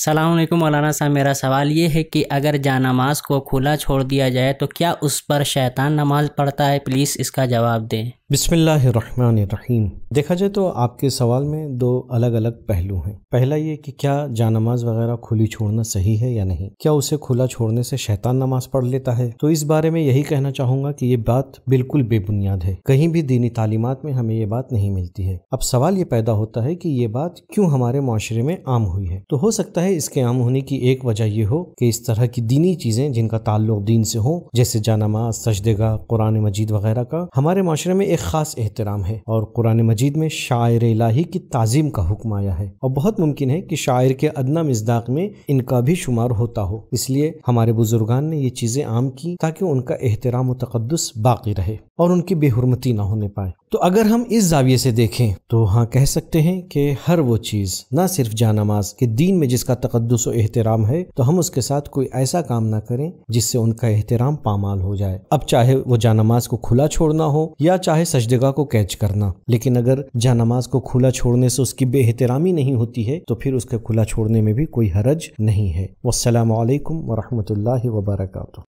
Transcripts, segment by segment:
सलामकुम मौलाना साहब मेरा सवाल ये है कि अगर नमाज को खुला छोड़ दिया जाए तो क्या उस पर शैतान नमाज पढ़ता है प्लीज़ इसका जवाब दें बिसमीम देखा जाए तो आपके सवाल में दो अलग अलग पहलू हैं पहला ये कि क्या जानमाज वगैरह खुली छोड़ना सही है या नहीं क्या उसे खुला छोड़ने से शैतान नमाज पढ़ लेता है तो इस बारे में यही कहना चाहूंगा कि ये बात बिल्कुल बेबुनियाद है कहीं भी दीनी तालीमत में हमें ये बात नहीं मिलती है अब सवाल ये पैदा होता है कि ये बात क्यों हमारे माशरे में आम हुई है तो हो सकता है इसके आम होने की एक वजह यह हो कि इस तरह की दीनी चीजें जिनका ताल्लुक दीन से हो जैसे जानमाज सजदेगा कुरान मजीद वगैरह का हमारे माशरे में एक ख़ास एहतराम है और कुरान मजीद में शायर इलाही की ताज़ीम का हुक्म आया है और बहुत मुमकिन है कि शायर के अदना मजदाक में इनका भी शुमार होता हो इसलिए हमारे बुजुर्गान ने ये चीज़ें आम की ताकि उनका एहतराम व तकदस बाकी रहे और उनकी बेहरमती ना होने पाए तो अगर हम इस जाविये से देखें तो हाँ कह सकते हैं कि हर वो चीज़ ना सिर्फ जा नमाज के दीन में जिसका तकदस व एहतराम है तो हम उसके साथ कोई ऐसा काम ना करें जिससे उनका एहतराम पामाल हो जाए अब चाहे वो जा नमाज को खुला छोड़ना हो या चाहे सजदगा को कैच करना लेकिन अगर जा नमाज को खुला छोड़ने से उसकी बेहतरामी नहीं होती है तो फिर उसके खुला छोड़ने में भी कोई हरज नहीं है वालकम वरहमल वबरकू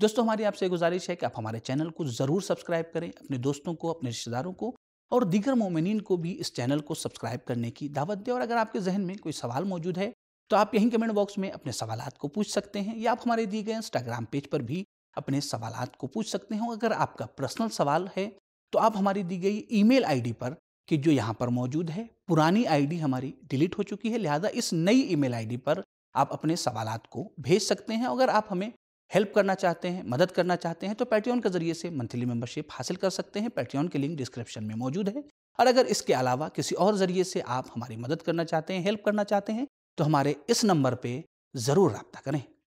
दोस्तों हमारी आपसे गुजारिश है कि आप हमारे चैनल को ज़रूर सब्सक्राइब करें अपने दोस्तों को अपने रिश्तेदारों को और दीगर मोमिन को भी इस चैनल को सब्सक्राइब करने की दावत दें और अगर आपके जहन में कोई सवाल मौजूद है तो आप यहीं कमेंट बॉक्स में अपने सवाल को पूछ सकते हैं या आप हमारे दिए गए इंस्टाग्राम पेज पर भी अपने सवाल को पूछ सकते हैं अगर आपका पर्सनल सवाल है तो आप हमारी दी गई ई मेल पर कि जो यहाँ पर मौजूद है पुरानी आईडी हमारी डिलीट हो चुकी है लिहाजा इस नई ईमेल आईडी पर आप अपने सवाल को भेज सकते हैं अगर आप हमें हेल्प करना चाहते हैं मदद करना चाहते हैं तो पैट्रियन के जरिए से मंथली मेंबरशिप हासिल कर सकते हैं पैट्रियन के लिंक डिस्क्रिप्शन में मौजूद है और अगर इसके अलावा किसी और ज़रिए से आप हमारी मदद करना चाहते हैं हेल्प करना चाहते हैं तो हमारे इस नंबर पर ज़रूर रबता करें